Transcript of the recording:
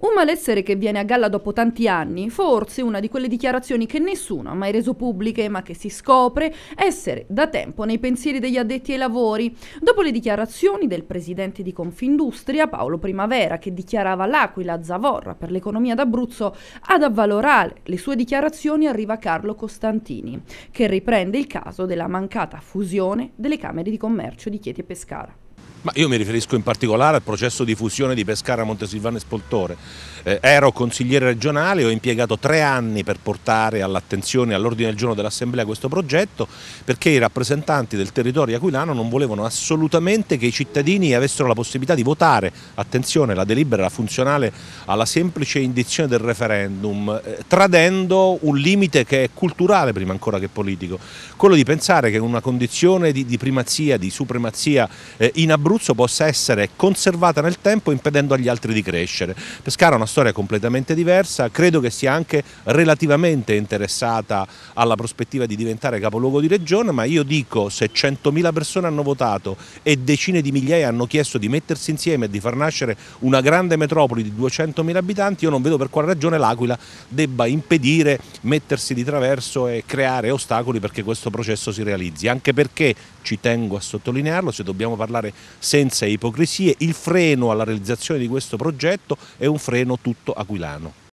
Un malessere che viene a galla dopo tanti anni, forse una di quelle dichiarazioni che nessuno ha mai reso pubbliche ma che si scopre essere da tempo nei pensieri degli addetti ai lavori. Dopo le dichiarazioni del presidente di Confindustria, Paolo Primavera, che dichiarava l'Aquila Zavorra per l'economia d'Abruzzo, ad avvalorare le sue dichiarazioni arriva Carlo Costantini, che riprende il caso della mancata fusione delle Camere di Commercio di Chieti e Pescara. Ma io mi riferisco in particolare al processo di fusione di Pescara, Montesilvano e Spoltore. Eh, ero consigliere regionale, ho impiegato tre anni per portare all'attenzione e all'ordine del giorno dell'Assemblea questo progetto perché i rappresentanti del territorio aquilano non volevano assolutamente che i cittadini avessero la possibilità di votare. Attenzione, la delibera era funzionale alla semplice indizione del referendum, eh, tradendo un limite che è culturale prima ancora che politico, quello di pensare che in una condizione di, di primazia, di supremazia eh, inabrupta Abruzzo possa essere conservata nel tempo impedendo agli altri di crescere. Pescara ha una storia completamente diversa, credo che sia anche relativamente interessata alla prospettiva di diventare capoluogo di regione, ma io dico se 100.000 persone hanno votato e decine di migliaia hanno chiesto di mettersi insieme e di far nascere una grande metropoli di 200.000 abitanti, io non vedo per quale ragione l'Aquila debba impedire, mettersi di traverso e creare ostacoli perché questo processo si realizzi, anche perché, ci tengo a sottolinearlo, se dobbiamo parlare senza ipocrisie, il freno alla realizzazione di questo progetto è un freno tutto aquilano.